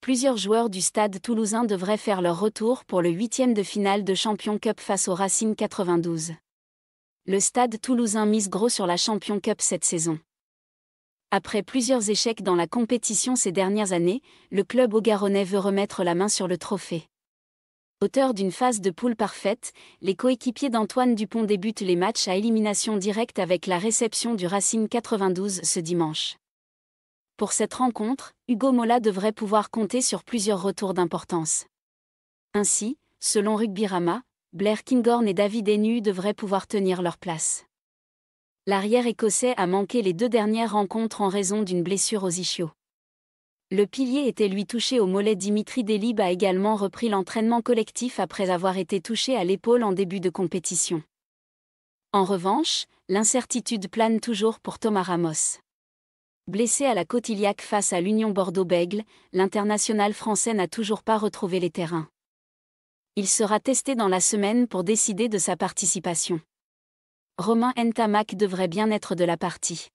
plusieurs joueurs du stade toulousain devraient faire leur retour pour le huitième de finale de Champion Cup face au Racing 92. Le stade toulousain mise gros sur la Champion Cup cette saison. Après plusieurs échecs dans la compétition ces dernières années, le club garonnais veut remettre la main sur le trophée. Auteur d'une phase de poule parfaite, les coéquipiers d'Antoine Dupont débutent les matchs à élimination directe avec la réception du Racing 92 ce dimanche. Pour cette rencontre, Hugo Mola devrait pouvoir compter sur plusieurs retours d'importance. Ainsi, selon Rama, Blair Kinghorn et David Enu devraient pouvoir tenir leur place. L'arrière écossais a manqué les deux dernières rencontres en raison d'une blessure aux ischios. Le pilier était lui touché au mollet Dimitri Delib a également repris l'entraînement collectif après avoir été touché à l'épaule en début de compétition. En revanche, l'incertitude plane toujours pour Thomas Ramos. Blessé à la cotiliaque face à l'Union Bordeaux-Bègle, l'international français n'a toujours pas retrouvé les terrains. Il sera testé dans la semaine pour décider de sa participation. Romain Ntamak devrait bien être de la partie.